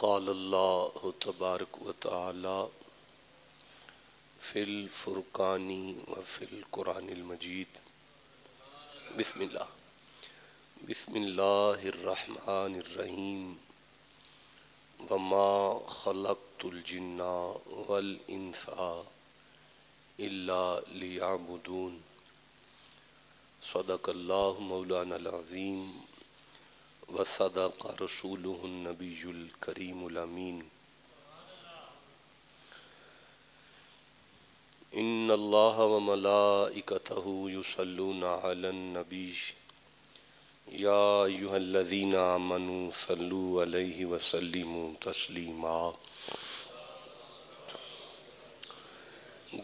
قال الله تبارك وتعالى في الفرقان وفي القران المجيد بسم الله بسم الله الرحمن الرحيم وما خلقت الجن والانس الا ليعبدون صدق الله مولانا العظيم वसदक रसूलकरीमीन इन अल्लाह वमलाइकतह युसल्लून Alan नबी या युहल्लज़ीन आमनु सल्लु अलैहि वसल्लिमु तस्लीमा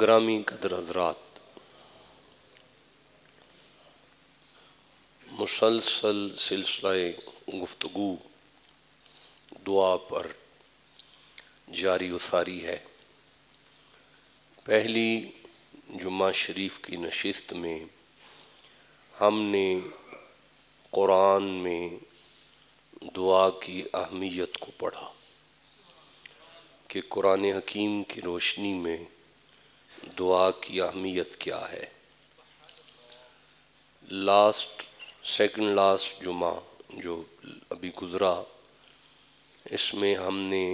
ग्रामी कदर हजरात मुसलसल सिलसिला गुफ्तु दुआ पर जारी वसारी है पहली जुम्मा शरीफ की नशस्त में हमने क़ुरान में दुआ की अहमियत को पढ़ा कि कुरान हकीम की रोशनी में दुआ की अहमियत क्या है लास्ट सेकंड लास्ट जुमा जो अभी गुज़रा इसमें हमने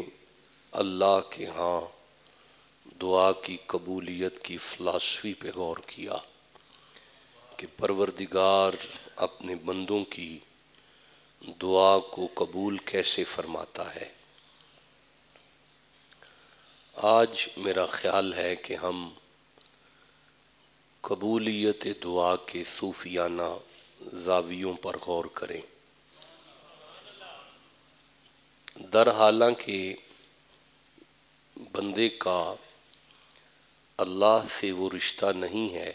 अल्लाह के यहाँ दुआ की कबूलियत की फ़लासफ़ी पे गौर किया कि परवरदिगार अपने बंदों की दुआ को कबूल कैसे फरमाता है आज मेरा ख्याल है कि हम कबूलियत दुआ के सूफियाना जावियों पर गौर करें दर हालांकि बंदे का अल्लाह से वो रिश्ता नहीं है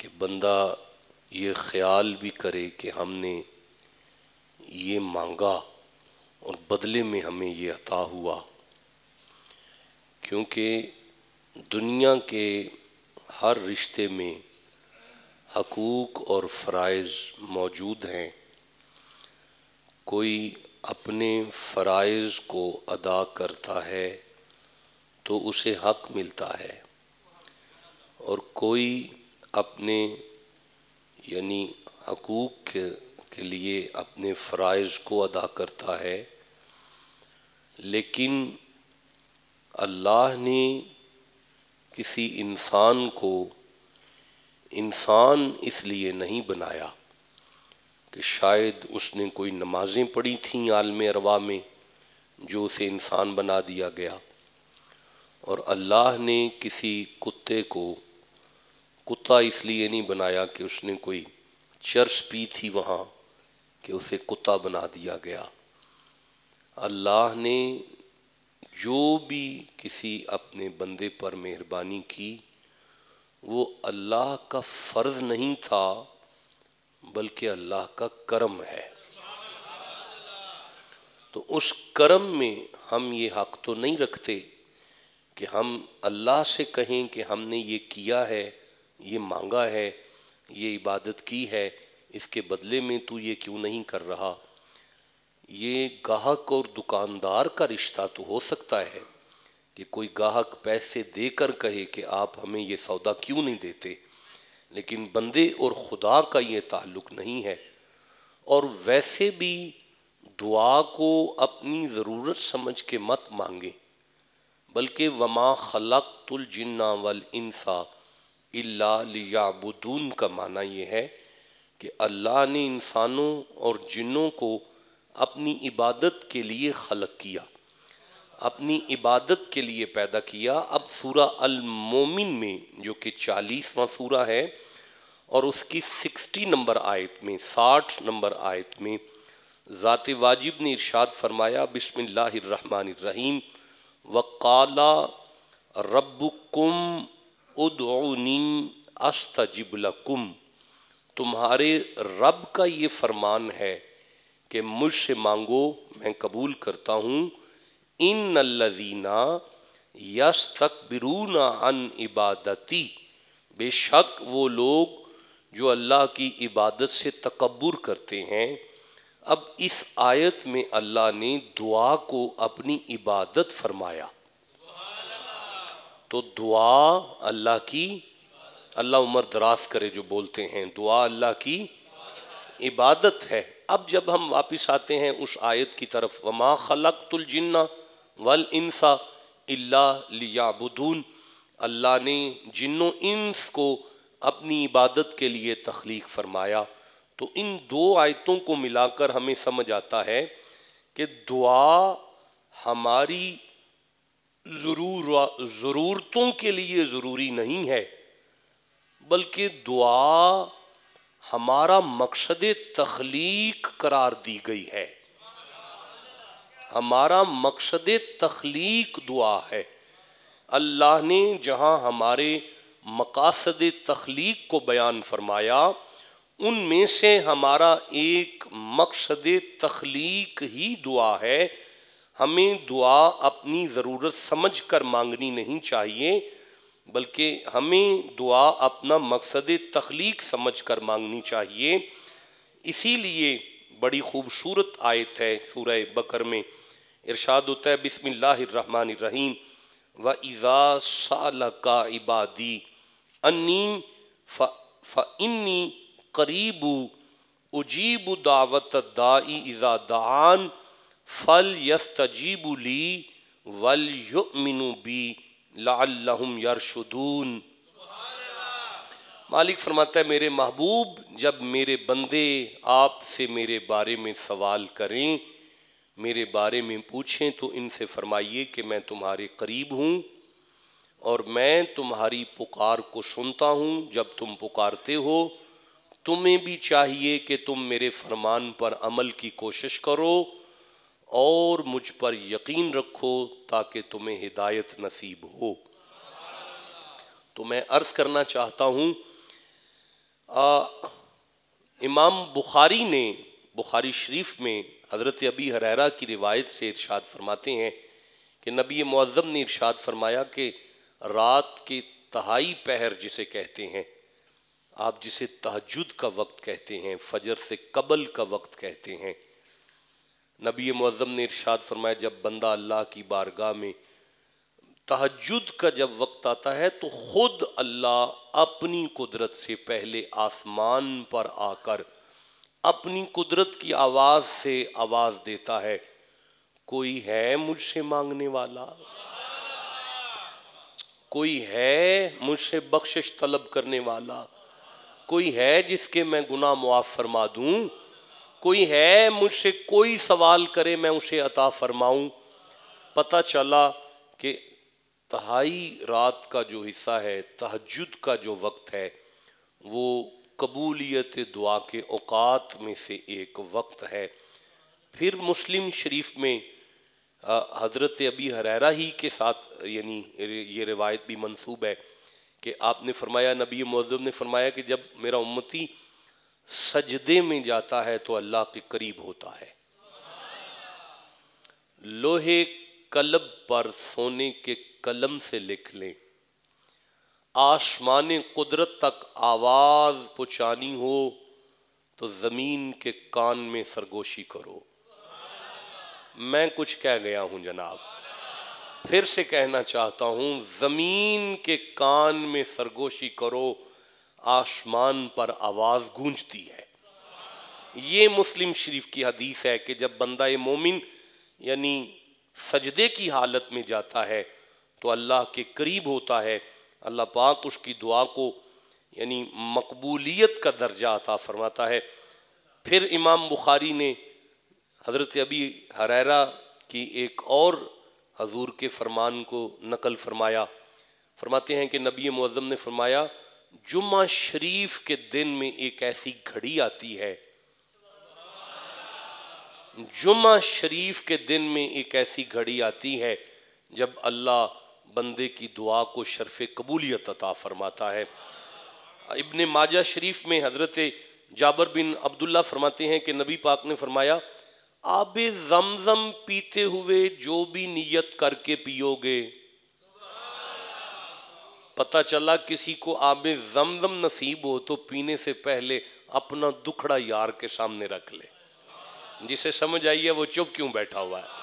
कि बंदा ये ख्याल भी करे कि हमने ये मांगा और बदले में हमें ये अता हुआ क्योंकि दुनिया के हर रिश्ते में हकूक़ और फ़रज़ मौजूद हैं कोई अपने फ़रज़ को अदा करता है तो उसे हक मिलता है और कोई अपने यानी हकूक़ के, के लिए अपने फ़रज़ को अदा करता है लेकिन अल्लाह ने किसी इंसान को इंसान इसलिए नहीं बनाया कि शायद उसने कोई नमाजें पढ़ी थी आलम अरवा में जो उसे इंसान बना दिया गया और अल्लाह ने किसी कुत्ते को कुत्ता इसलिए नहीं बनाया कि उसने कोई चर्च पी थी वहाँ कि उसे कुत्ता बना दिया गया अल्लाह ने जो भी किसी अपने बंदे पर मेहरबानी की वो अल्लाह का फ़र्ज़ नहीं था बल्कि अल्लाह का करम है तो उस करम में हम ये हक तो नहीं रखते कि हम अल्लाह से कहें कि हमने ये किया है ये मांगा है ये इबादत की है इसके बदले में तू ये क्यों नहीं कर रहा ये गाहक और दुकानदार का रिश्ता तो हो सकता है कि कोई गाहक पैसे देकर कहे कि आप हमें ये सौदा क्यों नहीं देते लेकिन बंदे और खुदा का ये ताल्लुक नहीं है और वैसे भी दुआ को अपनी ज़रूरत समझ के मत मांगे बल्कि वमा खलक तुल जिन्ना वल इंसा इल्ला लियाबुदून का माना यह है कि अल्लाह ने इंसानों और जिन्नों को अपनी इबादत के लिए खलक किया अपनी इबादत के लिए पैदा किया अब सूरा अल मोमिन में जो कि चालीसवा सूरा है और उसकी सिक्सटी नंबर आयत में साठ नंबर आयत में ज़ात वाजिब ने इरशाद फरमाया बिसमीम वकाला रब्बुकुम उदनी अस्तजिबलकुम तुम्हारे रब का ये फरमान है कि मुझसे मांगो मैं कबूल करता हूँ इन लदीना यस तक बिरूना अन इबादती बेशक वो लोग जो अल्लाह की इबादत से तकबर करते हैं अब इस आयत में अल्लाह ने दुआ को अपनी इबादत फरमाया तो दुआ अल्लाह की अल्लाह उम्र दराज करे जो बोलते हैं दुआ अल्लाह की इबादत है अब जब हम वापस आते हैं उस आयत की तरफ वमा खलक तुल जिन्ना वल इंसा अल्ला लियाबुदून अल्लाह ने जिनो इंस को अपनी इबादत के लिए तख्लीक फरमाया तो इन दो आयतों को मिलाकर हमें समझ आता है कि दुआ हमारी ज़रूर ज़रूरतों के लिए ज़रूरी नहीं है बल्कि दुआ हमारा मकसद तख्लीक करार दी गई है हमारा मकसद तख्लीक दुआ है अल्लाह ने जहाँ हमारे मकासद तख्लीक को बयान फरमाया उनमें से हमारा एक मकसद तख्लीक ही दुआ है हमें दुआ अपनी ज़रूरत समझ कर मांगनी नहीं चाहिए बल्कि हमें दुआ अपना मकसद तख्लीक समझ कर मांगनी चाहिए इसीलिए बड़ी खूबसूरत आयत है सूरह बकर में इरशाद होता है बिसमिल्लाम व इज़ा साल का इबादी अन्नी फ़न्नी करीबू उजीब दावत दाई इज़ा दान फल यस्तजीबुली वल युमिनु बी लाम यरशुदून मालिक फरमाता है मेरे महबूब जब मेरे बंदे आपसे मेरे बारे में सवाल करें मेरे बारे में पूछें तो इनसे फरमाइए कि मैं तुम्हारे करीब हूँ और मैं तुम्हारी पुकार को सुनता हूँ जब तुम पुकारते हो तुम्हें भी चाहिए कि तुम मेरे फरमान पर अमल की कोशिश करो और मुझ पर यकीन रखो ताकि तुम्हें हिदायत नसीब हो तो मैं अर्ज़ करना चाहता हूँ आ, इमाम बुखारी ने बुखारी शरीफ में हज़रत अबी हररा की रिवायत से इर्शाद फरमाते हैं कि नबी मज़म ने इर्शाद फरमाया कि रात के तहाई पहर जिसे कहते हैं आप जिसे तहजद का वक्त कहते हैं फजर से कबल का वक्त कहते हैं नबी मुआज़म ने इर्शाद फरमाया जब बंदा अल्लाह की बारगाह में तहजद का जब वक्त आता है तो खुद अल्लाह अपनी कुदरत से पहले आसमान पर आकर अपनी कुदरत की आवाज से आवाज देता है कोई है मुझसे मांगने वाला कोई है मुझसे बख्शिश तलब करने वाला कोई है जिसके मैं गुना मुआफ़ फरमा दू कोई है मुझसे कोई सवाल करे मैं उसे अता फरमाऊं पता चला कि तहाई रात का जो हिस्सा है तहजद का जो वक्त है वो कबूलियत दुआ के अवात में से एक वक्त है फिर मुस्लिम शरीफ में हज़रत अबी हरेरा ही के साथ यानी ये रिवायत भी मंसूब है कि आपने फरमाया नबी मदब ने फरमाया कि जब मेरा उम्मती सजदे में जाता है तो अल्लाह के करीब होता है लोहे कलब पर सोने के कलम से लिख लें आसमान कुदरत तक आवाज़ पहुंचानी हो तो ज़मीन के कान में सरगोशी करो मैं कुछ कह गया हूं जनाब फिर से कहना चाहता हूं ज़मीन के कान में सरगोशी करो आसमान पर आवाज़ गूंजती है ये मुस्लिम शरीफ की हदीस है कि जब बंदा मोमिन यानी सजदे की हालत में जाता है तो अल्लाह के करीब होता है अल्लाह पाक उसकी दुआ को यानी मकबूलियत का दर्जा अता फरमाता है फिर इमाम बुखारी ने हज़रत अबी हरेरा की एक और हजूर के फरमान को नकल फरमाया फरमाते हैं कि नबी मुज़म ने फरमाया जुम्मा शरीफ के दिन में एक ऐसी घड़ी आती है जुम्मा शरीफ के दिन में एक ऐसी घड़ी आती है जब अल्लाह बंदे की दुआ को शरफ़ कबूलियत अता फरमाता है इब्ने माजा शरीफ में हज़रत जाबर बिन अब्दुल्ला फरमाते हैं कि नबी पाक ने फरमाया आब जमजम पीते हुए जो भी नियत करके पियोगे पता चला किसी को आब जमजम नसीब हो तो पीने से पहले अपना दुखड़ा यार के सामने रख ले जिसे समझ आई है वो चुप क्यों बैठा हुआ है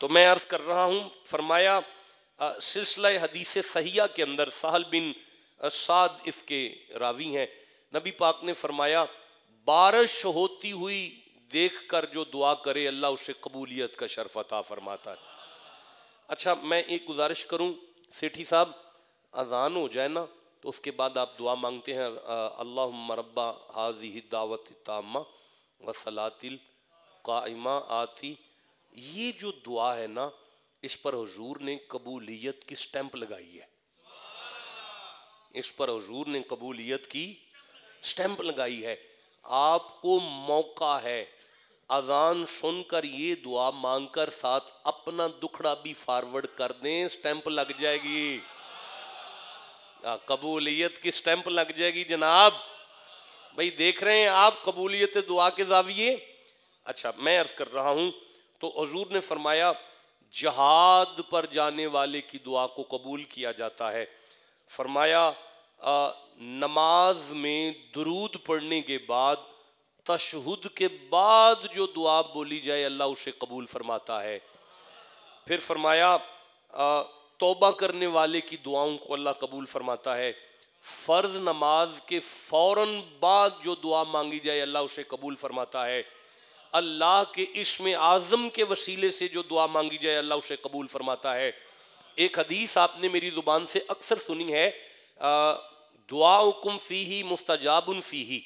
तो मैं अर्ज कर रहा हूं फरमाया सिलसिला हदीस सहिया के अंदर साहल बिन साद इसके रावी हैं नबी पाक ने फरमाया बारिश होती हुई देख कर जो दुआ करे अल्लाह उसे कबूलियत का शर्फ अता फरमाता है अच्छा मैं एक गुजारिश करूं सेठी साहब अजान हो जाए ना तो उसके बाद आप दुआ मांगते हैं अल्लाह मरबा हाजी दावत तामा वसलातिल कामा आती ये जो दुआ है ना इस पर हजूर ने कबूलियत की स्टैंप लगाई है इस पर हजूर ने कबूलियत की स्टैंप लगाई है आपको मौका है अजान सुनकर ये दुआ मांगकर साथ अपना दुखड़ा भी फॉरवर्ड कर दें स्टैंप लग जाएगी हाँ, कबूलियत की स्टैंप लग जाएगी जनाब भाई देख रहे हैं आप कबूलियत दुआ के जाविए अच्छा मैं अर्ज कर रहा हूं तो हजूर ने फरमाया जहाद पर जाने वाले की दुआ को कबूल किया जाता है फरमाया नमाज में दरूद पढ़ने के बाद तशहद के बाद जो दुआ बोली जाए अल्लाह उसे कबूल फरमाता है फिर फरमाया तोबा करने वाले की दुआओं को अल्लाह कबूल फरमाता है फ़र्ज नमाज के फ़ौर बाद जो दुआ मांगी जाए अल्लाह उसे कबूल फरमाता है अल्लाह के इसम आज़म के वसीले से जो दुआ मांगी जाए अल्लाह उसे कबूल फरमाता है एक हदीस आपने मेरी ज़ुबान से अक्सर सुनी है दुआ फ़ी ही मुस्तजाब फ़ी ही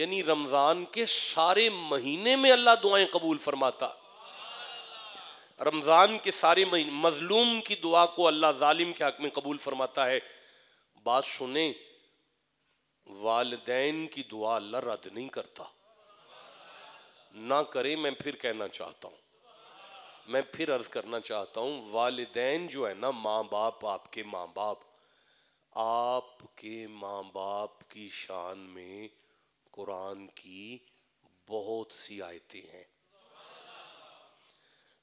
यानी रमज़ान के सारे महीने में अल्लाह दुआएं कबूल फरमाता रमज़ान के सारे महीने मजलूम की दुआ को अल्लाह जालिम के हक में कबूल फरमाता है बात सुने वालदेन की दुआ अल्लाह रद्द नहीं करता ना करें मैं फिर कहना चाहता हूँ मैं फिर अर्ज करना चाहता हूँ वाले जो है ना माँ बाप आपके माँ बाप आपके माँ बाप की शान में कुरान की बहुत सी आयतें हैं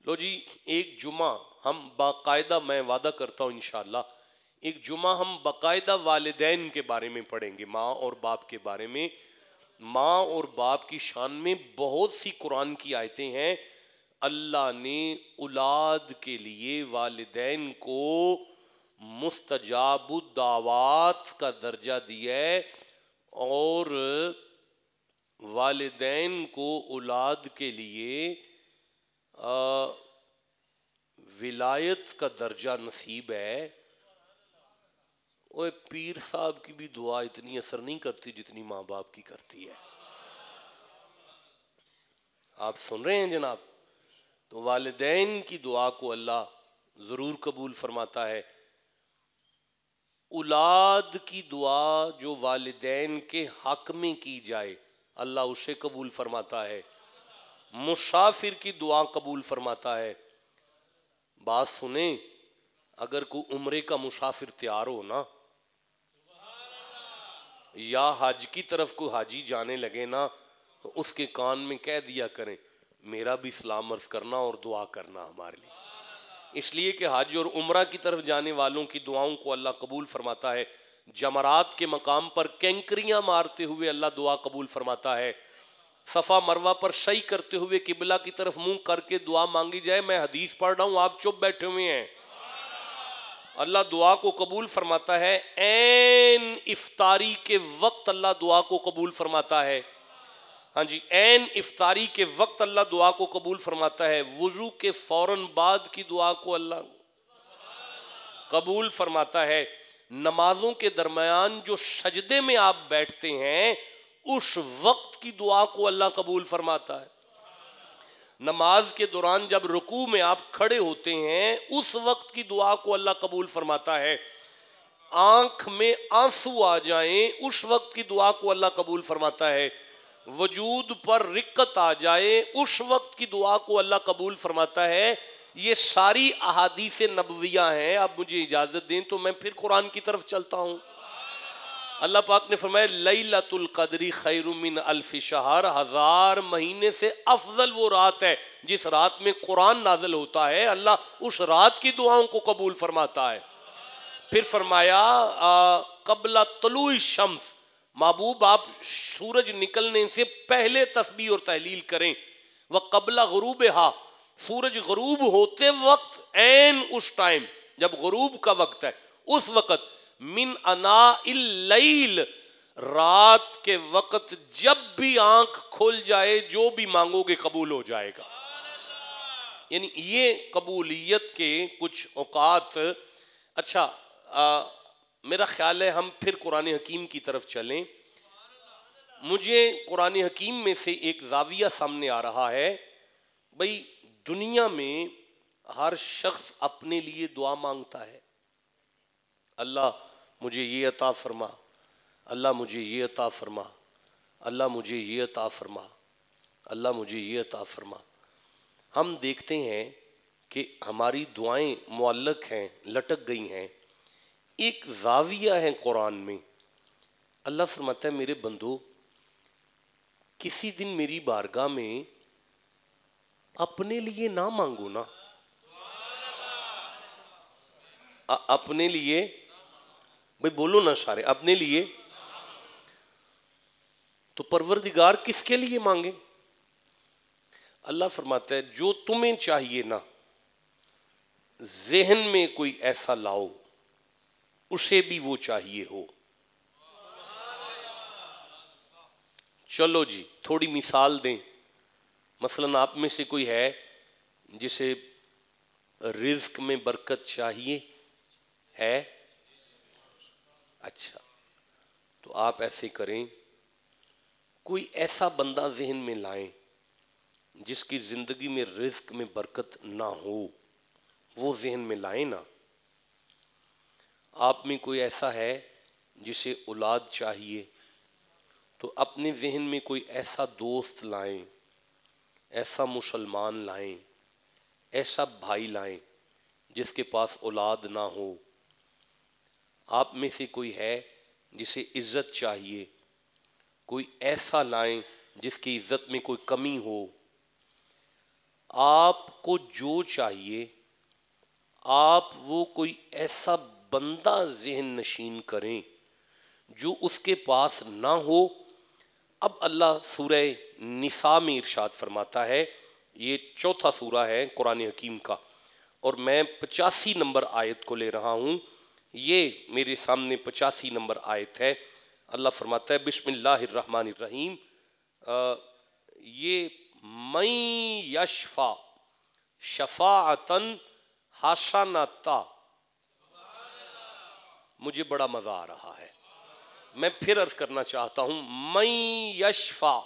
लो जी एक जुमा हम बाकायदा मैं वादा करता हूँ इनशाला एक जुमा हम बाकायदा वालदेन के बारे में पढ़ेंगे माँ और बाप के बारे में माँ और बाप की शान में बहुत सी कुरान की आयतें हैं अल्लाह ने औलाद के लिए वालदेन को मुस्तजाबुदावात का दर्जा दिया है और वालदेन को औलाद के लिए आ, विलायत का दर्जा नसीब है ओए पीर साहब की भी दुआ इतनी असर नहीं करती जितनी माँ बाप की करती है आप सुन रहे हैं जनाब तो वालदेन की दुआ को अल्लाह ज़रूर कबूल फरमाता है उलाद की दुआ जो वालदेन के हक में की जाए अल्लाह उसे कबूल फरमाता है मुसाफिर की दुआ कबूल फरमाता है बात सुने अगर कोई उम्र का मुसाफिर तैयार हो ना या हज की तरफ को हाजी जाने लगे ना तो उसके कान में कह दिया करें मेरा भी सलाम अर्ज करना और दुआ करना हमारे लिए इसलिए कि हज और उम्र की तरफ जाने वालों की दुआओं को अल्लाह कबूल फरमाता है जमरात के मकाम पर कैंकरियां मारते हुए अल्लाह दुआ कबूल फरमाता है सफ़ा मरवा पर सही करते हुए किबला की तरफ मुंह करके दुआ मांगी जाए मैं हदीस पढ़ रहा हूँ आप चुप बैठे हुए हैं अल्लाह दुआ को कबूल फरमाता है एन इफ्तारी के वक्त अल्लाह दुआ को कबूल फरमाता है हाँ जी एन इफ्तारी के वक्त अल्लाह दुआ को कबूल फरमाता है वजू के फौरन बाद की दुआ को अल्लाह कबूल फरमाता है नमाजों के दरमियान जो सजदे में आप बैठते हैं उस वक्त की दुआ को अल्लाह कबूल फरमाता है नमाज के दौरान जब रुकू में आप खड़े होते हैं उस वक्त की दुआ को अल्लाह कबूल फरमाता है आंख में आंसू आ जाए उस वक्त की दुआ को अल्लाह कबूल फरमाता है वजूद पर रिक्कत आ जाए उस वक्त की दुआ को अल्लाह कबूल फरमाता है ये सारी अहादीस नबविया हैं आप मुझे इजाज़त दें तो मैं फिर कुरान की तरफ चलता हूँ अल्लाह पाक ने फरमाया लई लतुल्कदरी खैरुमिन अल्फि शहर हज़ार महीने से अफजल वो रात है जिस रात में कुरान नाजल होता है अल्लाह उस रात की दुआओं को कबूल फरमाता है फिर फरमाया कबला तलु शम्स महबूब आप सूरज निकलने से पहले तस्बी और तहलील करें व कबला गरूब हा सूरज गरूब होते वक्त एन उस टाइम जब गरूब का वक्त है उस वक्त मिन अना इल रात के वक्त जब भी आंख खोल जाए जो भी मांगोगे कबूल हो जाएगा यानी ये कबूलियत के कुछ औकात अच्छा आ, मेरा ख्याल है हम फिर कुरान हकीम की तरफ चलें मुझे कुरान हकीम में से एक जाविया सामने आ रहा है भाई दुनिया में हर शख्स अपने लिए दुआ मांगता है अल्लाह मुझे ये अता फरमा अल्लाह मुझे ये अता फरमा अल्लाह मुझे ये अता फरमा अल्लाह मुझे ये अता फरमा हम देखते हैं कि हमारी दुआएं मुअल्लक हैं लटक गई हैं एक जाविया है कुरान में अल्लाह फरमाता है मेरे बंदो किसी दिन मेरी बारगाह में अपने लिए ना मांगो ना अपने लिए भाई बोलो ना सारे अपने लिए तो परवरदिगार किसके लिए मांगे अल्लाह फरमाता है जो तुम्हें चाहिए ना जहन में कोई ऐसा लाओ उसे भी वो चाहिए हो चलो जी थोड़ी मिसाल दें मसलन आप में से कोई है जिसे रिस्क में बरकत चाहिए है अच्छा तो आप ऐसे करें कोई ऐसा बंदा जहन में लाएं जिसकी ज़िंदगी में रिस्क में बरकत ना हो वो जहन में लाएं ना आप में कोई ऐसा है जिसे औलाद चाहिए तो अपने जहन में कोई ऐसा दोस्त लाएं ऐसा मुसलमान लाएं ऐसा भाई लाएं जिसके पास औलाद ना हो आप में से कोई है जिसे इज्जत चाहिए कोई ऐसा लाएं जिसकी इज्जत में कोई कमी हो आपको जो चाहिए आप वो कोई ऐसा बंदा जहन नशीन करें जो उसके पास ना हो अब अल्लाह सूरह निसा में इर्शाद फरमाता है ये चौथा सूरा है कुरान हकीम का और मैं पचासी नंबर आयत को ले रहा हूँ ये मेरे सामने पचासी नंबर आयत है अल्लाह फरमाता है बिस्मिल्लाहमान रहीम ये मई यशफा शफातन हाशानाता मुझे बड़ा मज़ा आ रहा है मैं फिर अर्ज करना चाहता हूँ मई यशफा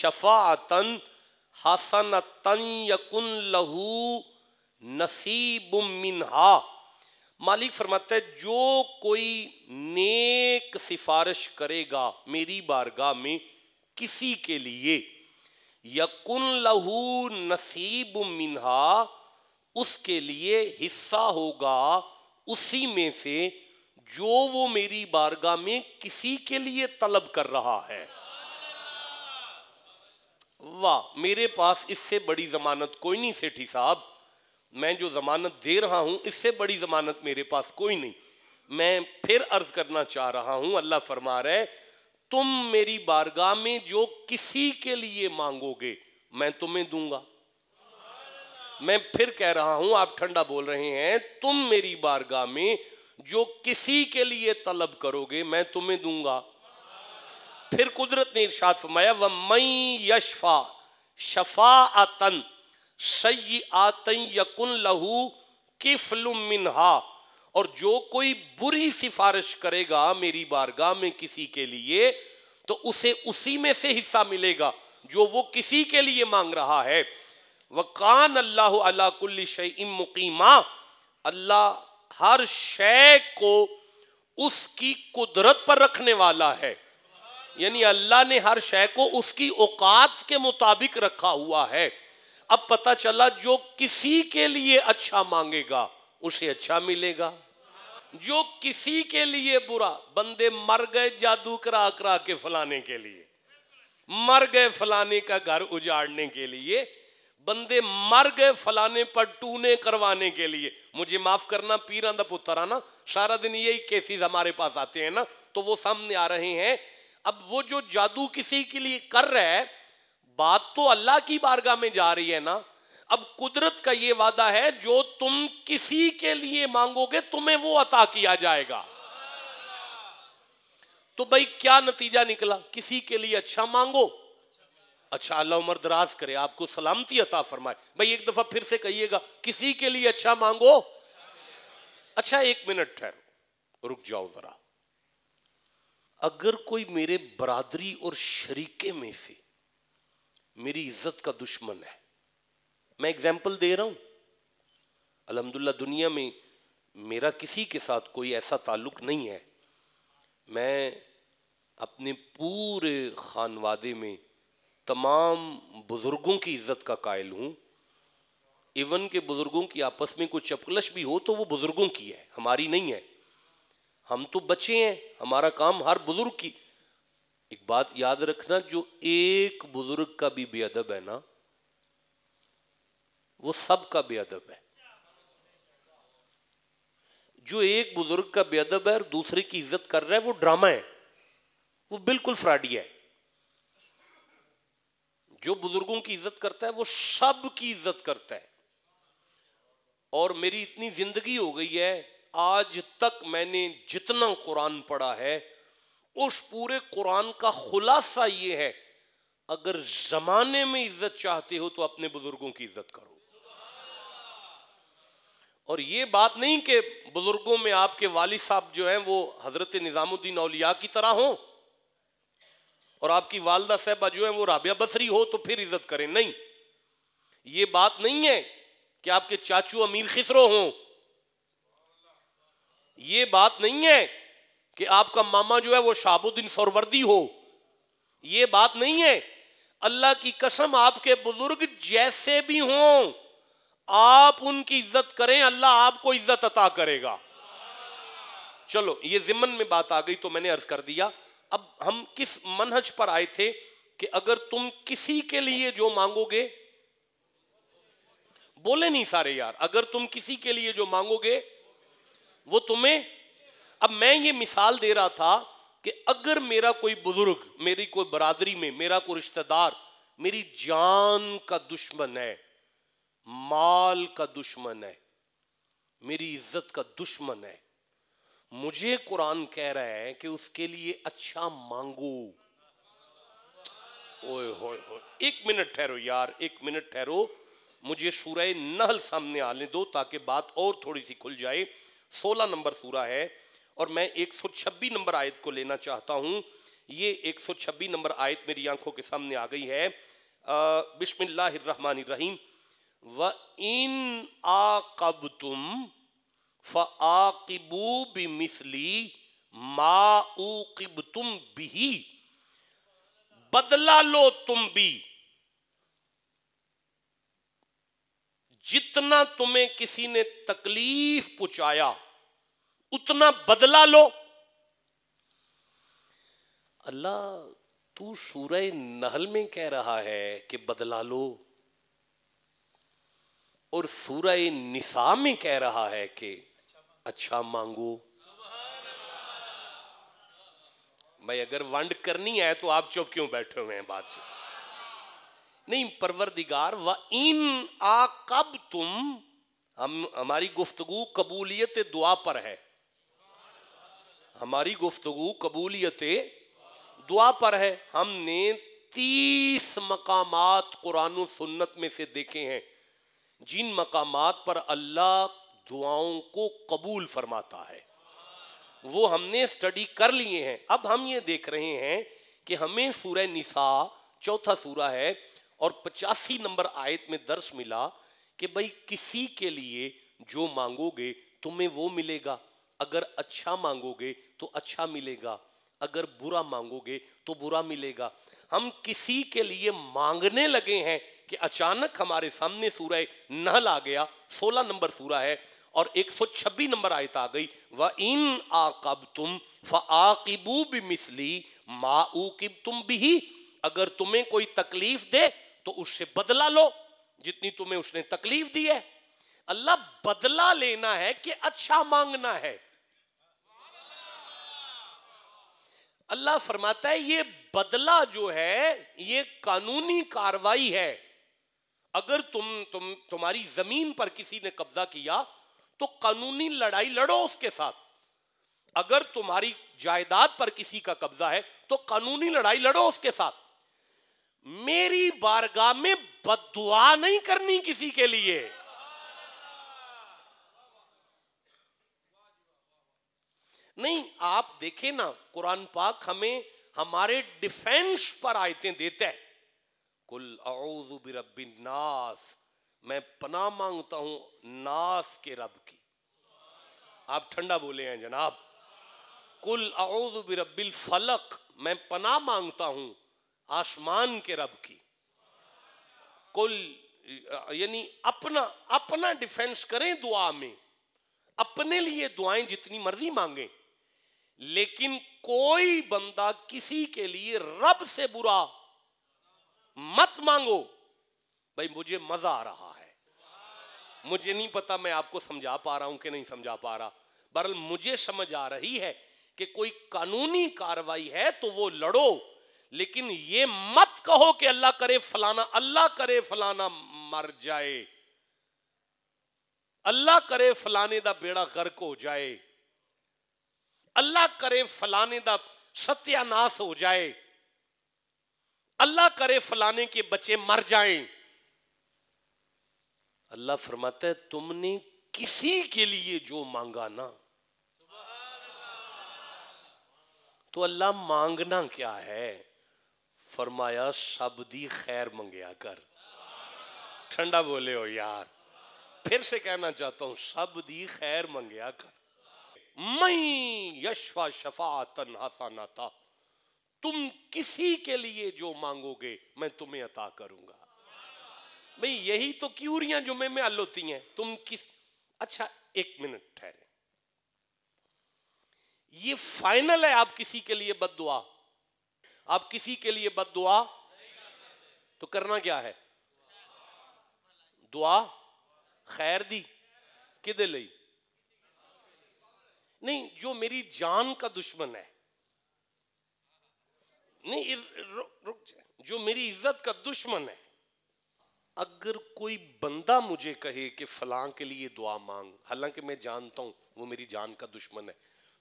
शफातन हासन तन यकुन लहू नसीब मिनहा मालिक फरमाता है जो कोई नेक सिफारिश करेगा मेरी बारगाह में किसी के लिए यकुन लहू नसीब मिन्हा उसके लिए हिस्सा होगा उसी में से जो वो मेरी बारगाह में किसी के लिए तलब कर रहा है वाह मेरे पास इससे बड़ी जमानत कोई नहीं सेठी साहब मैं जो ज़मानत दे रहा हूं इससे बड़ी ज़मानत मेरे पास कोई नहीं मैं फिर अर्ज करना चाह रहा हूं अल्लाह फरमा रहे तुम मेरी बारगाह में जो किसी के लिए मांगोगे मैं तुम्हें दूंगा मैं फिर कह रहा हूं आप ठंडा बोल रहे हैं तुम मेरी बारगाह में जो किसी के लिए तलब करोगे मैं तुम्हें दूंगा फिर कुदरत ने इर्शाद फरमाया वह मई यशफा शफा आतन सई आतई यकुन लहू किफलुम मिनहा और जो कोई बुरी सिफारिश करेगा मेरी बारगाह में किसी के लिए तो उसे उसी में से हिस्सा मिलेगा जो वो किसी के लिए मांग रहा है वकान अल्लाह अलाकुल्ल मुकीमा अल्लाह हर शय को उसकी कुदरत पर रखने वाला है यानी अल्लाह ने हर शय को उसकी औकात के मुताबिक रखा हुआ है अब पता चला जो किसी के लिए अच्छा मांगेगा उसे अच्छा मिलेगा जो किसी के लिए बुरा बंदे मर गए जादू करा करा के फलाने के लिए मर गए फलाने का घर उजाड़ने के लिए बंदे मर गए फलाने पर टूने करवाने के लिए मुझे माफ करना पीरा द पुत्र ना सारा दिन यही केसेस हमारे पास आते हैं ना तो वो सामने आ रहे हैं अब वो जो जादू किसी के लिए कर रहा है बात तो अल्लाह की बारगाह में जा रही है ना अब कुदरत का ये वादा है जो तुम किसी के लिए मांगोगे तुम्हें वो अता किया जाएगा तो भाई क्या नतीजा निकला किसी के लिए अच्छा मांगो अच्छा अल्लाह उमर दराज करे आपको सलामती अता फरमाए भाई एक दफा फिर से कहिएगा किसी के लिए अच्छा मांगो अच्छा एक मिनट ठहरो रुक जाओ जरा अगर कोई मेरे बरादरी और शरीके में से मेरी इज्जत का दुश्मन है मैं एग्जाम्पल दे रहा हूं अलहमदुल्ला दुनिया में मेरा किसी के साथ कोई ऐसा ताल्लुक नहीं है मैं अपने पूरे खानवादे में तमाम बुज़ुर्गों की इज्जत का कायल हूँ इवन के बुज़ुर्गों की आपस में कोई चपकलश भी हो तो वो बुज़ुर्गों की है हमारी नहीं है हम तो बच्चे हैं हमारा काम हर बुज़ुर्ग की एक बात याद रखना जो एक बुजुर्ग का भी बेअदब है ना वो सबका बेअदब है जो एक बुजुर्ग का बेअदब है और दूसरे की इज्जत कर रहा है वो ड्रामा है वो बिल्कुल फ्राडिया है जो बुजुर्गों की इज्जत करता है वो सब की इज्जत करता है और मेरी इतनी जिंदगी हो गई है आज तक मैंने जितना कुरान पढ़ा है उस पूरे कुरान का खुलासा ये है अगर जमाने में इज्जत चाहते हो तो अपने बुजुर्गों की इज्जत करो और ये बात नहीं कि बुजुर्गों में आपके वालिद साहब जो हैं वो हजरत निज़ामुद्दीन औलिया की तरह हो और आपकी वालदा साहबा जो है वो राबिया बसरी हो तो फिर इज्जत करें नहीं ये बात नहीं है कि आपके चाचू अमीर खिसरो हो ये बात नहीं है कि आपका मामा जो है वो शाबुद्दीन फॉरवर्दी हो ये बात नहीं है अल्लाह की कसम आपके बुजुर्ग जैसे भी हों आप उनकी इज्जत करें अल्लाह आपको इज्जत अता करेगा चलो ये जिम्मन में बात आ गई तो मैंने अर्ज कर दिया अब हम किस मनहज पर आए थे कि अगर तुम किसी के लिए जो मांगोगे बोले नहीं सारे यार अगर तुम किसी के लिए जो मांगोगे वो तुम्हें अब मैं ये मिसाल दे रहा था कि अगर मेरा कोई बुजुर्ग मेरी कोई बरादरी में मेरा कोई रिश्तेदार मेरी जान का दुश्मन है माल का दुश्मन है मेरी इज्जत का दुश्मन है मुझे कुरान कह रहा है कि उसके लिए अच्छा मांगो ओए होए होए एक मिनट ठहरो यार एक मिनट ठहरो मुझे सूरह नहल सामने आने दो ताकि बात और थोड़ी सी खुल जाए सोलह नंबर सूरा है और मैं 126 नंबर आयत को लेना चाहता हूं ये 126 नंबर आयत मेरी आंखों के सामने आ गई है बिशमिल्लाहमान रहीम व इन आ कब तुम फ़ाकिबू बिमिसली माऊकिब तुम भी बदला लो तुम भी जितना तुम्हें किसी ने तकलीफ पहुंचाया उतना बदला लो अल्लाह तू सूरह नहल में कह रहा है कि बदला लो और सूरह निशा में कह रहा है कि अच्छा मांगो भाई अगर वंड करनी है तो आप चुप क्यों बैठे हुए हैं बात से नहीं परवरदिगार व इन आ कब तुम हम हमारी गुफ्तगु कबूलियत दुआ पर है हमारी गुफ्तगु कबूलियत दुआ पर है हमने तीस मकाम कुरान सुन्नत में से देखे हैं जिन मकाम पर अल्लाह दुआओं को कबूल फरमाता है वो हमने स्टडी कर लिए हैं अब हम ये देख रहे हैं कि हमें सूर्य निसा चौथा सूरा है और पचासी नंबर आयत में दर्श मिला कि भाई किसी के लिए जो मांगोगे तुम्हें वो मिलेगा अगर अच्छा मांगोगे तो अच्छा मिलेगा अगर बुरा मांगोगे तो बुरा मिलेगा हम किसी के लिए मांगने लगे हैं कि अचानक हमारे सामने सूरह नहल आ गया 16 नंबर सूरह है और 126 नंबर आयत आ गई व इन आकब तुम फ़ाकिबू भी मिसली माऊकिब तुम भी अगर तुम्हें कोई तकलीफ दे तो उससे बदला लो जितनी तुम्हें उसने तकलीफ दी है अल्लाह बदला लेना है कि अच्छा मांगना है अल्लाह फरमाता है ये बदला जो है ये कानूनी कार्रवाई है अगर तुम तुम तुम्हारी जमीन पर किसी ने कब्जा किया तो कानूनी लड़ाई लड़ो उसके साथ अगर तुम्हारी जायदाद पर किसी का कब्जा है तो कानूनी लड़ाई लड़ो उसके साथ मेरी बारगाह में बदुआ नहीं करनी किसी के लिए नहीं आप देखे ना कुरान पाक हमें हमारे डिफेंस पर आयतें देता है कुल औजुबिरबिन नास मैं पना मांगता हूं नास के रब की आप ठंडा बोले हैं जनाब कुल औजुबिरबिल फलक मैं पना मांगता हूं आसमान के रब की कुल यानी अपना अपना डिफेंस करें दुआ में अपने लिए दुआएं जितनी मर्जी मांगें लेकिन कोई बंदा किसी के लिए रब से बुरा मत मांगो भाई मुझे मजा आ रहा है मुझे नहीं पता मैं आपको समझा पा रहा हूं कि नहीं समझा पा रहा बरल मुझे समझ आ रही है कि कोई कानूनी कार्रवाई है तो वो लड़ो लेकिन ये मत कहो कि अल्लाह करे फलाना अल्लाह करे फलाना मर जाए अल्लाह करे फलाने का बेड़ा गर्क हो जाए अल्लाह करे फलाने का सत्यानाश हो जाए अल्लाह करे फलाने के बच्चे मर जाएं अल्लाह फरमाता है तुमने किसी के लिए जो मांगा ना तो अल्लाह मांगना क्या है फरमाया सब दी खैर मंगया कर ठंडा बोले हो यार फिर से कहना चाहता हूं सब दी खैर मंगया कर मई यशवा शफा तन हसाना था तुम किसी के लिए जो मांगोगे मैं तुम्हें अता करूंगा भाई यही तो क्यूरिया जुम्मे में हल होती हैं तुम किस अच्छा एक मिनट ठहरे ये फाइनल है आप किसी के लिए बद दुआ आप किसी के लिए बद दुआ तो करना क्या है दुआ खैर दी किदे लई नहीं जो मेरी जान का दुश्मन है नहीं रुक जो मेरी इज्जत का दुश्मन है अगर कोई बंदा मुझे कहे कि फलां के लिए दुआ मांग हालांकि मैं जानता हूं वो मेरी जान का दुश्मन है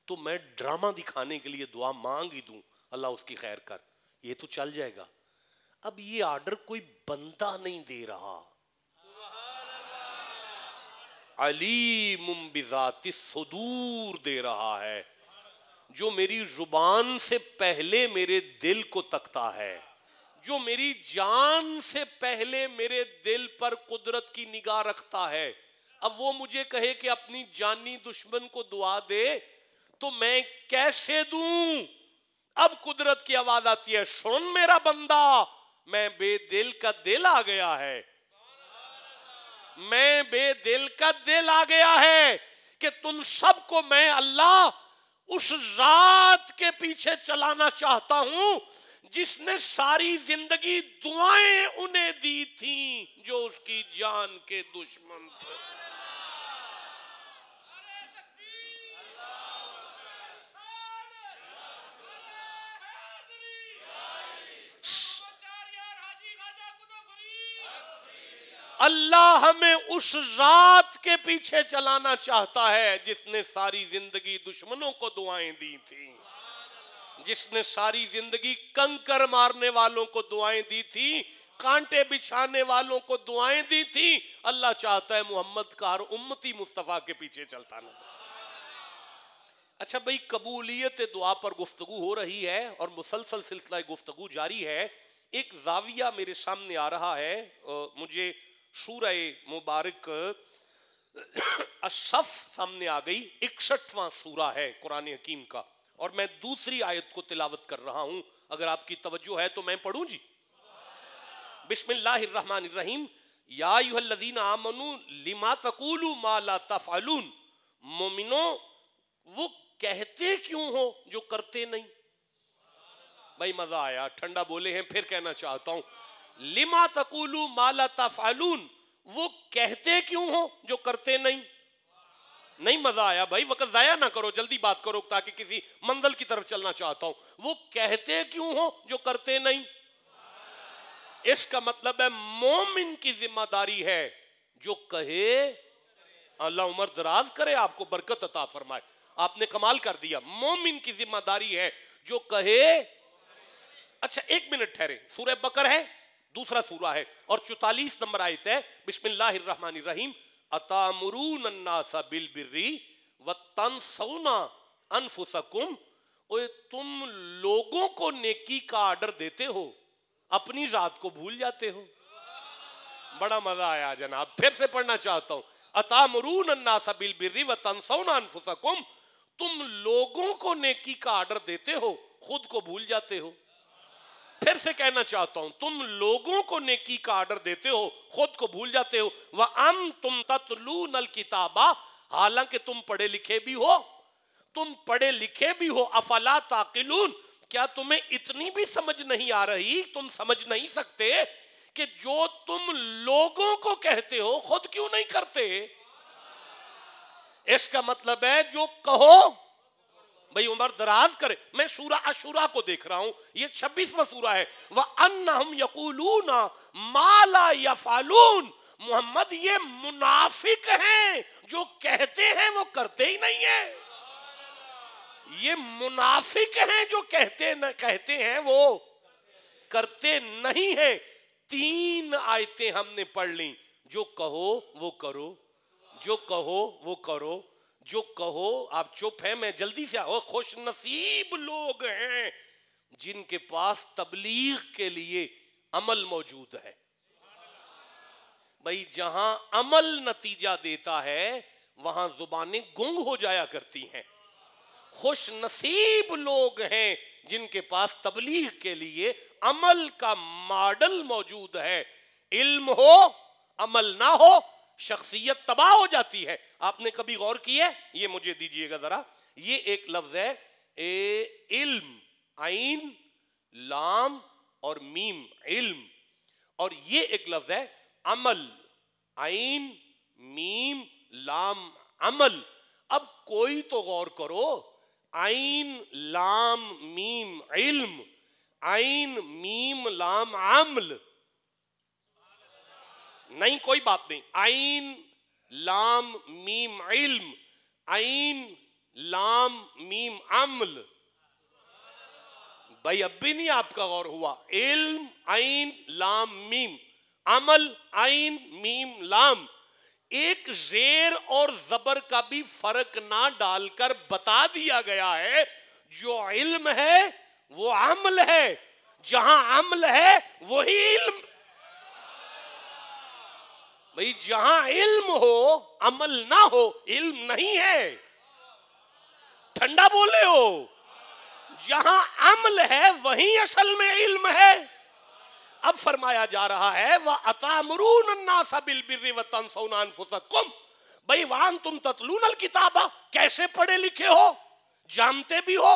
तो मैं ड्रामा दिखाने के लिए दुआ मांग ही दूं अल्लाह उसकी खैर कर ये तो चल जाएगा अब ये आर्डर कोई बंदा नहीं दे रहा अलीम बिजात सदूर दे रहा है जो मेरी जुबान से पहले मेरे दिल को तकता है जो मेरी जान से पहले मेरे दिल पर कुदरत की निगाह रखता है अब वो मुझे कहे कि अपनी जानी दुश्मन को दुआ दे तो मैं कैसे दूं अब कुदरत की आवाज आती है सुन मेरा बंदा मैं बेदिल का दिल आ गया है मैं बेदिल का दिल आ गया है कि तुम सबको मैं अल्लाह उस रात के पीछे चलाना चाहता हूं जिसने सारी जिंदगी दुआएं उन्हें दी थी जो उसकी जान के दुश्मन थे अल्लाह हमें उस रात के पीछे चलाना चाहता है जिसने सारी जिंदगी दुश्मनों को दुआएं दी थी जिसने सारी जिंदगी कंकर मारने वालों को दुआएं दी थी कांटे बिछाने वालों को दुआएं दी थी अल्लाह चाहता है मोहम्मद का हर उम्मती मुस्तफ़ा के पीछे चलता ना अच्छा भाई कबूलियत दुआ पर गुफ्तगु हो रही है और मुसलसल सिलसिला गुफ्तगु जारी है एक जाविया मेरे सामने आ रहा है मुझे शूर मुबारक असफ सामने आ गई इकसठवां सूरा है कुरान हकीम का और मैं दूसरी आयत को तिलावत कर रहा हूं अगर आपकी तवज्जो है तो मैं पढ़ू जी बिस्मिल्लाहिर्रहमानिर्रहीम रहीम युहल्लज़ीन आमनू लिमा तकूलु माला मोमिनो वो कहते क्यों हो जो करते नहीं भाई मजा आया ठंडा बोले हैं फिर कहना चाहता हूं लिमा तकुलू माला तफालून वो कहते क्यों हो जो करते नहीं नहीं मजा आया भाई वक्त जाया ना करो जल्दी बात करो ताकि किसी मंजिल की तरफ चलना चाहता हूं वो कहते क्यों हो जो करते नहीं इसका मतलब है मोमिन की जिम्मेदारी है जो कहे अल्लाह उमर दराज करे आपको बरकत अता फरमाए आपने कमाल कर दिया मोमिन की जिम्मेदारी है जो कहे अच्छा एक मिनट ठहरे सूर्य बकर है दूसरा सूरा है और चौतालीस नंबर आयत है बिस्मिल्लाहमान रहीम बिल बिर्री अनफुसकुम ओए तुम लोगों को नेकी का आर्डर देते हो अपनी रात को भूल जाते हो बड़ा मजा आया जनाब फिर से पढ़ना चाहता हूं अतामरून अन्नासा बिल बिर्री व तनसौना अनफुसकुम तुम लोगों को नेकी का आर्डर देते हो खुद को भूल जाते हो फिर से कहना चाहता हूं तुम लोगों को नेकी का आर्डर देते हो खुद को भूल जाते हो वह अम तुम तत्लू नल किताबा हालांकि तुम पढ़े लिखे भी हो तुम पढ़े लिखे भी हो अफला ताकिलून क्या तुम्हें इतनी भी समझ नहीं आ रही तुम समझ नहीं सकते कि जो तुम लोगों को कहते हो खुद क्यों नहीं करते इसका मतलब है जो कहो भाई उमर दराज करे मैं सूरा अशूरा को देख रहा हूं ये छब्बीसवा सूरा है वह अन्न हम यकूलून माला या फालून मोहम्मद ये मुनाफिक हैं जो कहते हैं वो करते ही नहीं है ये मुनाफिक हैं जो कहते न कहते हैं वो करते नहीं है तीन आयतें हमने पढ़ ली जो कहो वो करो जो कहो वो करो जो कहो आप चुप हैं मैं जल्दी से आओ खुश नसीब लोग हैं जिनके पास तबलीग के लिए अमल मौजूद है भाई जहां अमल नतीजा देता है वहां जुबानें गुंग हो जाया करती हैं खुश नसीब लोग हैं जिनके पास तबलीग के लिए अमल का मॉडल मौजूद है इल्म हो अमल ना हो शख्सियत तबाह हो जाती है आपने कभी गौर किया ये मुझे दीजिएगा जरा ये एक लफ्ज है ए इल्म आइन लाम और मीम इल्म और ये एक लफ्ज है अमल आइन मीम लाम अमल अब कोई तो गौर करो आइन लाम मीम इल्म आइन मीम लाम अमल नहीं कोई बात नहीं आइन लाम मीम इल्म आइन लाम मीम अमल भाई अब भी नहीं आपका गौर हुआ इल्म आइन लाम मीम अमल आइन मीम लाम एक जेर और जबर का भी फर्क ना डालकर बता दिया गया है जो इल्म है वो अमल है जहां अमल है वही इल्म भाई जहां इल्म हो अमल ना हो इल्म नहीं है ठंडा बोले हो जहां अमल है वहीं असल में इल्म है अब फरमाया जा रहा है वह अतामरून बिलबिर्रतुम भाई वान तुम तत्लूनल किताबा कैसे पढ़े लिखे हो जानते भी हो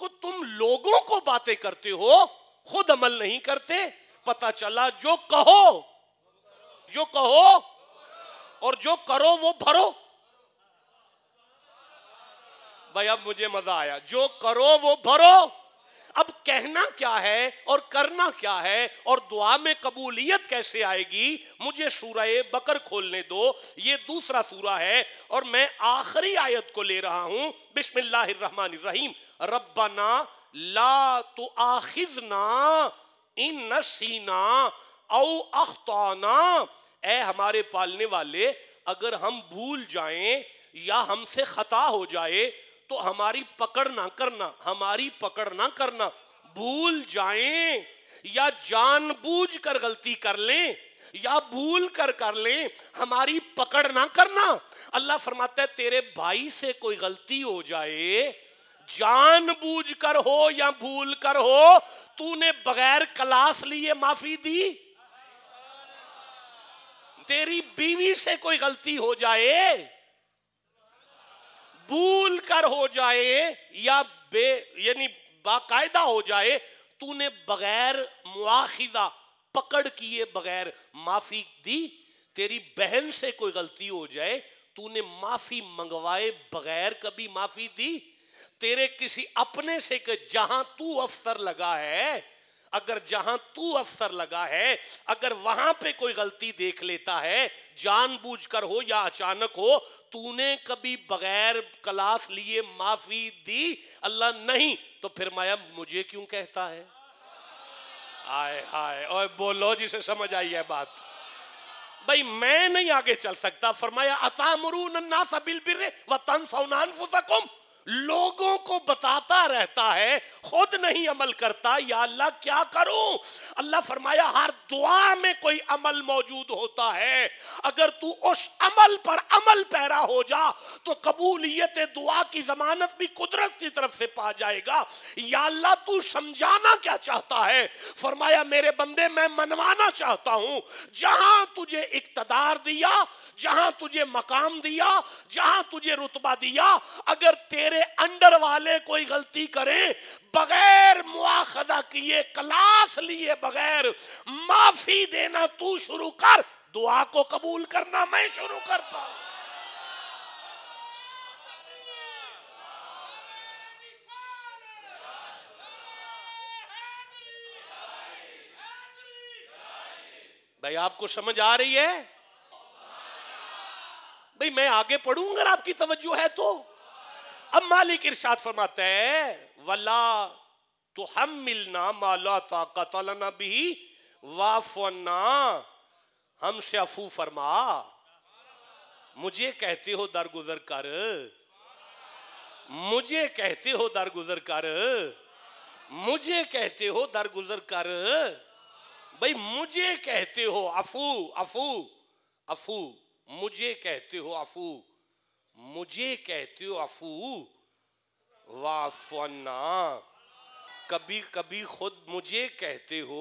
को तुम लोगों को बातें करते हो खुद अमल नहीं करते पता चला जो कहो जो कहो और जो करो वो भरो भाई अब मुझे मजा आया जो करो वो भरो अब कहना क्या है और करना क्या है और दुआ में कबूलियत कैसे आएगी मुझे सूरह बकर खोलने दो ये दूसरा सूरा है और मैं आखिरी आयत को ले रहा हूं बिस्मिल्लाहमान रहीम रब्बना ला तो आखिजना इन नसीना औ अख्ताना ए हमारे पालने वाले अगर हम भूल जाएं या हमसे खता हो जाए तो हमारी पकड़ ना करना हमारी पकड़ ना करना भूल जाएं या जानबूझकर गलती कर लें या भूल कर कर लें हमारी पकड़ ना करना अल्लाह फरमाता है तेरे भाई से कोई गलती हो जाए जानबूझकर कर हो या भूल कर हो तूने बगैर क्लास लिए माफी दी तेरी बीवी से कोई गलती हो जाए भूल कर हो जाए या बे यानी बाकायदा हो जाए तूने बगैर मुआखिजा पकड़ किए बगैर माफी दी तेरी बहन से कोई गलती हो जाए तूने माफी मंगवाए बगैर कभी माफी दी तेरे किसी अपने से जहां तू अफसर लगा है अगर जहां तू अफसर लगा है अगर वहां पे कोई गलती देख लेता है जानबूझकर हो या अचानक हो तूने कभी बगैर क्लास लिए माफी दी अल्लाह नहीं तो फिर माया मुझे क्यों कहता है आए हाय और बोलो जिसे समझ आई है बात भाई मैं नहीं आगे चल सकता फरमाया अतामरून बिल बिर व तन सौनान फुसकुम लोगों को बताता रहता है खुद नहीं अमल करता या अल्लाह क्या करूं अल्लाह फरमाया हर दुआ में कोई अमल मौजूद होता है अगर तू उस अमल पर अमल पैरा हो जा तो कबूलियत दुआ की जमानत भी कुदरत की तरफ से पा जाएगा या अल्लाह तू समझाना क्या चाहता है फरमाया मेरे बंदे मैं मनवाना चाहता हूं जहां तुझे इकतदार दिया जहां तुझे मकाम दिया जहां तुझे रुतबा दिया अगर तेरे मेरे अंदर वाले कोई गलती करें बगैर मुआखदा किए क्लास लिए बगैर माफी देना तू शुरू कर दुआ को कबूल करना मैं शुरू करता हूं भाई आपको समझ आ रही है भाई मैं आगे पढ़ूंगा आपकी तवज्जो है तो अब मालिक इरशाद फरमाता है वला तो हम मिलना माला ताकत भी वाफना हमसे अफू फरमा मुझे कहते हो दरगुजर कर मुझे कहते हो दरगुजर कर मुझे कहते हो दरगुजर कर भाई मुझे कहते हो अफू अफू अफू मुझे कहते हो अफू मुझे कहते हो अफू वाफना कभी कभी खुद मुझे कहते हो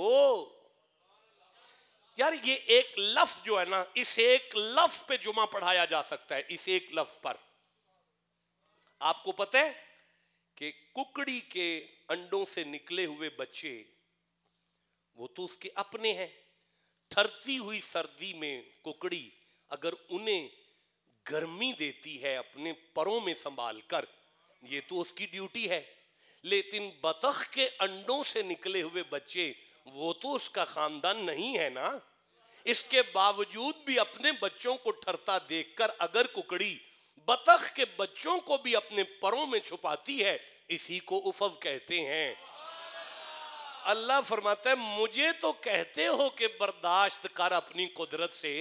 यार ये एक लफ जो है ना इस एक लफ पे जुमा पढ़ाया जा सकता है इस एक लफ पर आपको पता है कि कुकड़ी के अंडों से निकले हुए बच्चे वो तो उसके अपने हैं थरती हुई सर्दी में कुकड़ी अगर उन्हें गर्मी देती है अपने परों में संभाल कर ये तो उसकी ड्यूटी है लेकिन बतख के अंडों से निकले हुए बच्चे वो तो उसका खानदान नहीं है ना इसके बावजूद भी अपने बच्चों को ठरता देखकर अगर कुकड़ी बतख के बच्चों को भी अपने परों में छुपाती है इसी को उफव कहते हैं अल्लाह फरमाता है मुझे तो कहते हो कि बर्दाश्त कर अपनी कुदरत से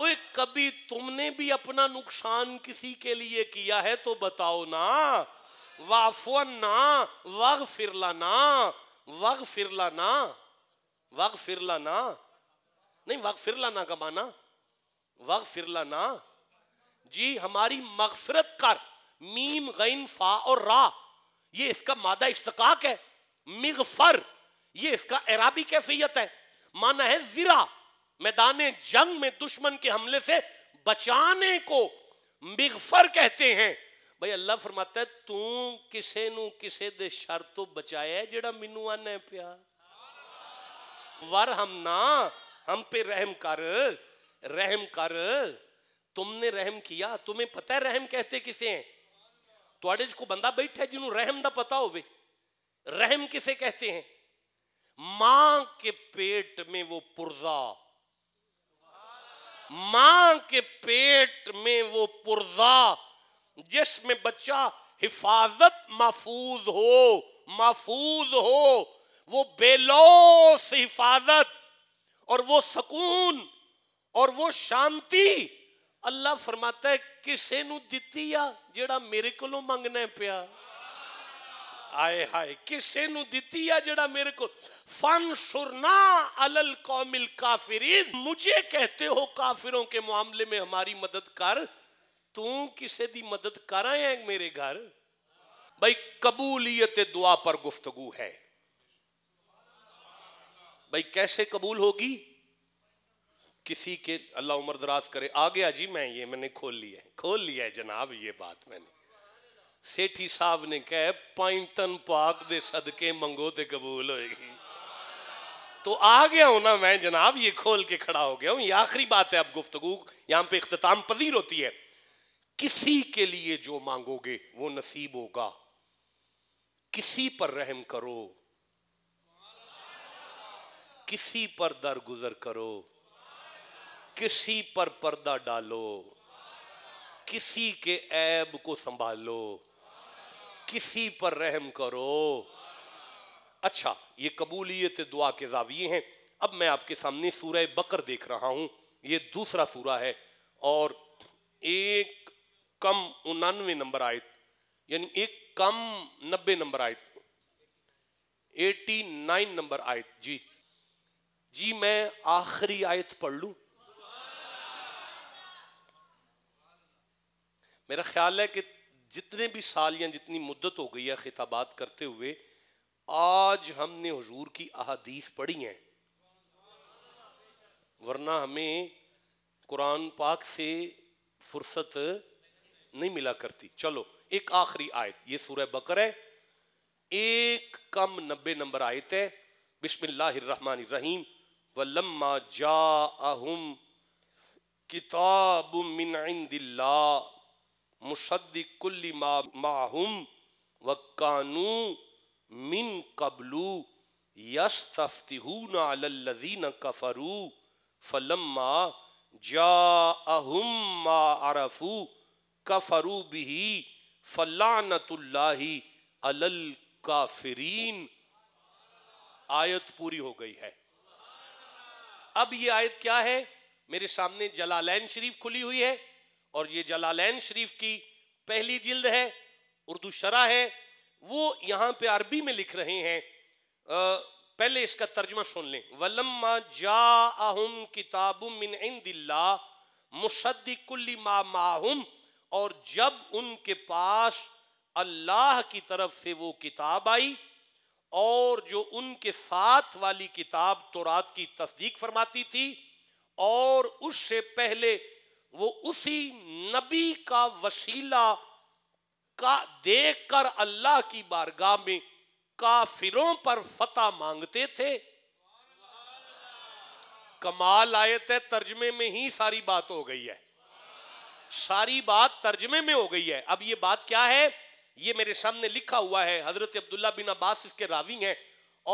ओए कभी तुमने भी अपना नुकसान किसी के लिए किया है तो बताओ ना वाफन ना वग फिर ना वग फिर ना वग फिर ना नहीं वग फिरला ना का माना वग फिर ना जी हमारी मगफरत कर मीम गैन फा और रा ये इसका मादा इश्तकाक है मिगफर ये इसका एराबी कैफियत है माना है जिरा मैदान जंग में दुश्मन के हमले से बचाने को मिगफर कहते हैं भाई अल्लाह फरमाता है तू किसे नु किसे दे शर तो बचाया जेड़ा मिनू आने पिया वर हम ना हम पे रहम कर रहम कर तुमने रहम किया तुम्हें पता है रहम कहते किसे हैं थोड़े को बंदा बैठा है जिन्होंने रहम का पता हो रहम किसे कहते हैं मां के पेट में वो पुर्जा मां के पेट में वो पुर्जा जिसमें बच्चा हिफाजत महफूज हो महफूज हो वो बेलोस हिफाजत और वो सुकून और वो शांति अल्लाह फरमाता है किसे नु दिती आ जेड़ा मेरे को मंगना है आए हाय किसे नु दिती है जड़ा मेरे को फन सुरना अलल कौमिल काफिरीन मुझे कहते हो काफिरों के मामले में हमारी मदद कर तू किसे दी मदद कर आया मेरे घर भाई कबूलियत दुआ पर गुफ्तगु है भाई कैसे कबूल होगी किसी के अल्लाह उम्र दराज करे आ गया जी मैं ये मैंने खोल लिया है खोल लिया है जनाब ये बात मैंने सेठी साहब ने कह पाइंतन पाक दे सदके मंगो ते कबूल होएगी तो आ गया हूं ना मैं जनाब ये खोल के खड़ा हो गया हूं ये आखिरी बात है अब गुफ्तगु यहां पे इख्ताम पजीर होती है किसी के लिए जो मांगोगे वो नसीब होगा किसी पर रहम करो किसी पर दरगुजर करो किसी पर पर्दा डालो किसी के ऐब को संभालो किसी पर रहम करो अच्छा ये कबूलियत दुआ के जाविये हैं अब मैं आपके सामने सूरह बकर देख रहा हूं ये दूसरा सूरा है और एक कम उन्नवे नंबर आयत यानी एक कम नब्बे नंबर आयत 89 नंबर आयत जी जी मैं आखिरी आयत पढ़ लू मेरा ख्याल है कि जितने भी साल या जितनी मुद्दत हो गई है खिताबात करते हुए आज हमने हजूर की अहादीस पढ़ी हैं वरना हमें कुरान पाक से फुर्सत नहीं मिला करती चलो एक आखिरी आयत ये सूरह बकर है एक कम नब्बे नंबर आयत है बिस्मिल्लाहमान रहीम वलम्मा जा किताब मिन मुसद्दिकुल्ली माहुम व कानू मिन कबलू यस्तफ़्तिहून न कफरू फलम्मा जाअहुम मा अरफू कफरू बिही फलानतुल्लाही अलल काफिरीन आयत पूरी हो गई है अब ये आयत क्या है मेरे सामने जलालैन शरीफ खुली हुई है और ये जलालैन शरीफ की पहली जिल्द है उर्दू शरा है वो यहां पे अरबी में लिख रहे हैं आ, पहले इसका तर्जमा सुन लें वलम्मा जा अहम किताबुमिन इंदिल्ला मुसद्दिकुल्ली मा माहुम और जब उनके पास अल्लाह की तरफ से वो किताब आई और जो उनके साथ वाली किताब तोरात की तस्दीक फरमाती थी और उससे पहले वो उसी नबी का वसीला का देख कर अल्लाह की बारगाह में काफिरों पर फतेह मांगते थे कमाल आयत थे तर्जमे में ही सारी बात हो गई है सारी बात तर्जमे में हो गई है अब ये बात क्या है ये मेरे सामने लिखा हुआ है हजरत अब्दुल्ला बिन अब्बास इसके रावी हैं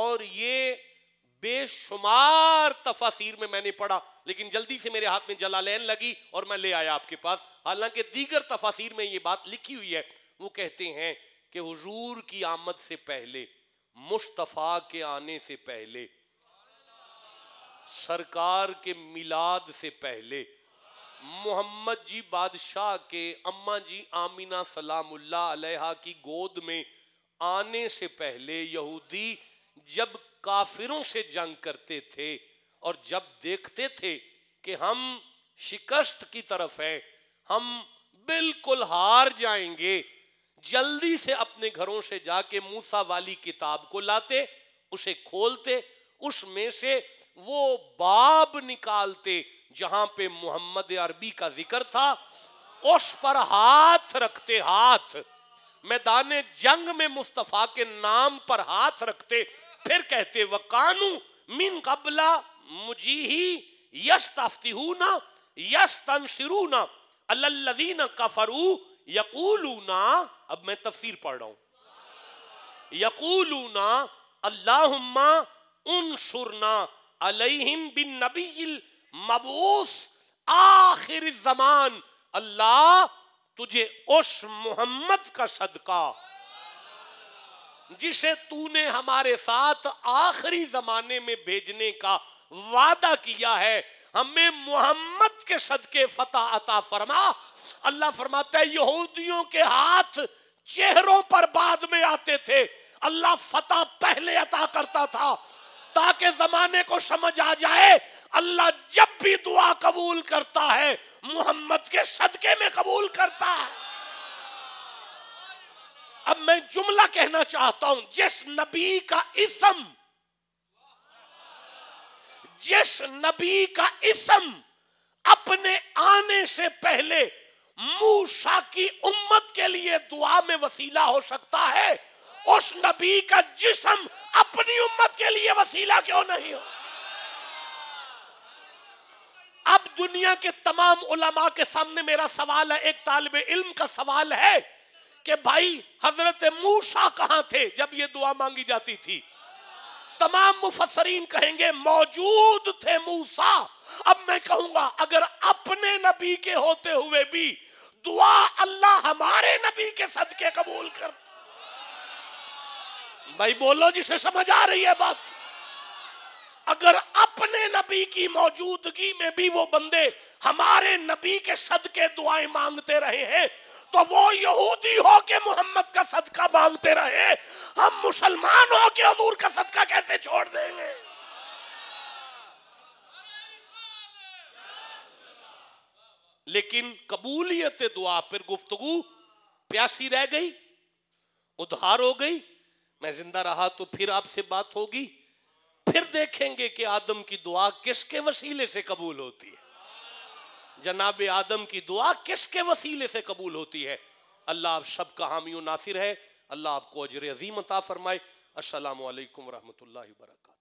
और ये बेशुमार तफासिर में मैंने पढ़ा लेकिन जल्दी से मेरे हाथ में जलालैन लगी और मैं ले आया आपके पास हालांकि दीगर तफासिर में ये बात लिखी हुई है वो कहते हैं कि हुजूर की आमद से पहले मुस्तफ़ा के आने से पहले सरकार के मिलाद से पहले मोहम्मद जी बादशाह के अम्मा जी आमीना सलामुल्ला अलैहा की गोद में आने से पहले यहूदी जब काफिरों से जंग करते थे और जब देखते थे कि हम शिकस्त की तरफ हैं हम बिल्कुल हार जाएंगे जल्दी से अपने घरों से जाके मूसा वाली किताब को लाते उसे खोलते उसमें से वो बाब निकालते जहां पे मोहम्मद अरबी का जिक्र था उस पर हाथ रखते हाथ मैदान जंग में मुस्तफा के नाम पर हाथ रखते फिर कहते व कानू मिन कबला मुझी ही यश हूं ना यश तन शुरू तनशरूना अल्लदीन कफरू ना अब मैं तफसीर पढ़ रहा हूं यकूलू यकूलूना अल्लाहुम्मा उनसुरना अलहिम बिन नबील मबूस आखिर जमान अल्लाह तुझे उस मोहम्मद का सदका जिसे तूने हमारे साथ आखिरी जमाने में भेजने का वादा किया है हमें मोहम्मद के सदके फतेह अता फरमा अल्लाह फरमाता है यहूदियों के हाथ चेहरों पर बाद में आते थे अल्लाह फतेह पहले अता करता था ताकि जमाने को समझ आ जाए अल्लाह जब भी दुआ कबूल करता है मोहम्मद के सदके में कबूल करता है अब मैं जुमला कहना चाहता हूं जिस नबी का इसम जिस नबी का इसम अपने आने से पहले मूसा की उम्मत के लिए दुआ में वसीला हो सकता है उस नबी का जिसम अपनी उम्मत के लिए वसीला क्यों नहीं हो अब दुनिया के तमाम उलमा के सामने मेरा सवाल है एक तालब इल्म का सवाल है कि भाई हजरत मूसा कहाँ थे जब ये दुआ मांगी जाती थी तमाम मुफसरीन कहेंगे मौजूद थे मूसा अब मैं कहूंगा अगर अपने नबी के होते हुए भी दुआ अल्लाह हमारे नबी के सदके कबूल कर भाई बोलो जिसे समझ आ रही है बात अगर अपने नबी की मौजूदगी में भी वो बंदे हमारे नबी के सदके दुआएं मांगते रहे हैं तो वो यहूदी हो के मोहम्मद का सदका बांधते रहे हम मुसलमान हो के अदूर का सदका कैसे छोड़ देंगे लेकिन कबूलियत दुआ फिर गुफ्तगु प्यासी रह गई उधार हो गई मैं जिंदा रहा तो फिर आपसे बात होगी फिर देखेंगे कि आदम की दुआ किसके वसीले से कबूल होती है जनाब आदम की दुआ किसके वसीले से कबूल होती है अल्लाह आप सब का हामी नासिर है अल्लाह आपको अजर अजीम अता फरमाए असल वरहमल वर्का